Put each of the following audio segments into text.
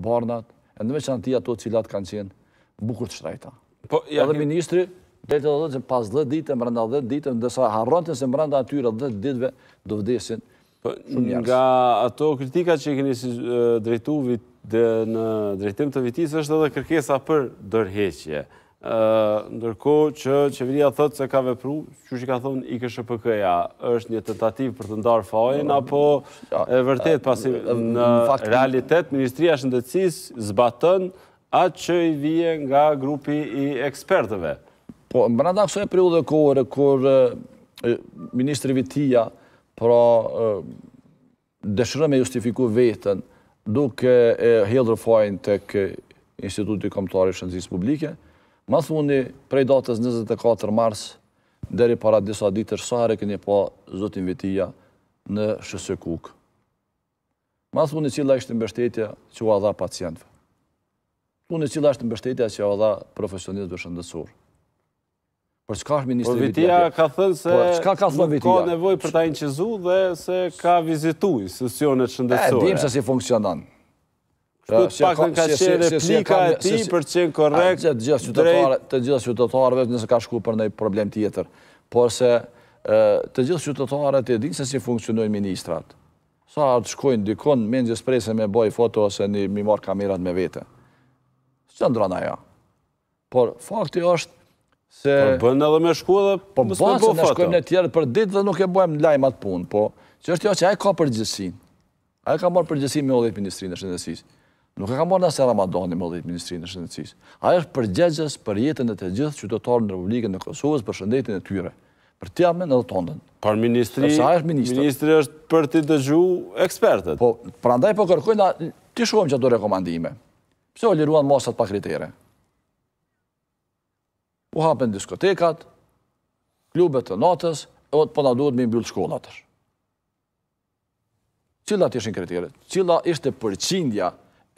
barnat, e në që në tia to cilat kanë qenë bukur të shtrajta. Po, edhe ministri, dhe të dhe që pas 10 dite, mërënda 10 dite, ndësa harrantin se mërënda atyre 10 ditve do vdesin po, shumë njërës. Nga ato kritika që i keni si në drejtim të vitisë, është edhe kërkesa për dërheqje ndërko që qeveria thëtë se ka vepru, që që ka thonë i kështë pëkëja, është një tentativ për të ndarë fajin, apo e vërtet, pasi në realitet, Ministria Shëndecis zbatën atë që i vije nga grupi i ekspertëve. Po, më bërna da e priu kore, kur Ministri Vitia, pra dëshërëm e justifiku vetën, duke hildrë fajin të kë Institutit Komtari Shëndecis Publike, Ma thuni, prej datës 24 mars, deri para disa ditër, sa harë këni pa zotin vetia në shëse kukë? Ma thuni, cila në mbështetja që u adha pacientve? Thuni, cila në mbështetja që u adha profesionistëve shëndësorë? Por çka është ministri i vetia? Vitia ka thënë se Po çka ka thënë Ka nevojë për ta inqizuar dhe se ka vizituar institucionet shëndetësore. E dim se si funksionon. Pra, Shkut pak në ka qenë plika e ti për qenë korekt drejt... Të gjithë qytetarëve nëse ka shku për nëjë problem tjetër. Por se të gjithë qytetarët e dinë se si funksionojnë ministrat. Sa arë të shkojnë dikon, menë gjithë prej me boj foto ose një mi marë kamerat me vete. Së që ndrona ja? Por fakti është se... Por bënë edhe me shku edhe... Por bënë se me shkujnë e tjerët për ditë dhe nuk e bojmë lajmë atë punë. Por që është jo që a ka përgjësin. A ka marë përgjësin me odhejt Ministrinë e Shëndësisë. Nuk e ka marrë nëse Ramadani, më dhejtë Ministrinë në Shëndetsis. A është përgjegjes për jetën e të gjithë qytotarën në Republikën në Kosovës për shëndetin e tyre. Për të jamë në Par Ministri, Ministri është për të dëgju ekspertët. Po, pra ndaj po kërkojnë, ti shumë që do rekomandime. Pse o liruan masat pa kritere? U hapen diskotekat, klubet të natës, e o po të përna duhet me imbyllë shkollatër. Cilla të ishën kriterit, cilla ishte përqindja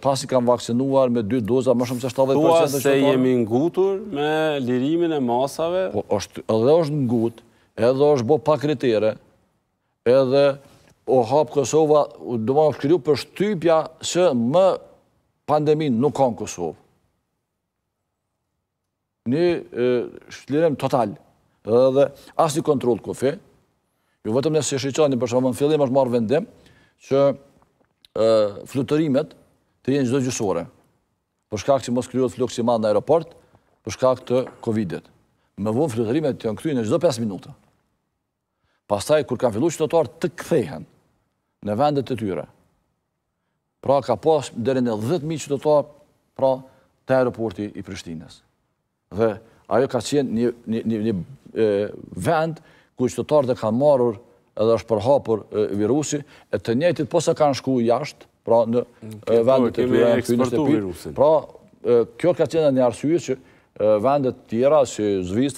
pasi kam vakcinuar me dy doza më shumë se 70% të shqiptarë. Tua se jemi ngutur me lirimin e masave? Po, është, edhe është ngut, edhe është bo pa kritere, edhe o hapë Kosova, do më shkriu për shtypja se më pandemin nuk kanë Kosovë. Një shlirem total, edhe asë një kontrol kofi, ju jo, vetëm në se për shumë në fillim është marë vendim, që fluturimet, të jenë gjithë gjusore, përshkak që mos kryot flokës që madhë në aeroport, shkak të Covid-et. Me vonë flëtërimet të janë kryin në gjithë 5 minuta. Pastaj, kur kanë fillu qëtëtarë të kthehen në vendet të tyre, pra ka pasë dherën e 10.000 qëtëtarë pra të aeroporti i Prishtines. Dhe ajo ka qenë një vend ku qëtëtarë e kanë marur edhe është përhapur virusi, e të njëtit posa kanë shku jashtë, pra në vendet të tyre në kynë shtepi. Pra, kjo ka qenë një arsye që vendet tjera, si Zvistra,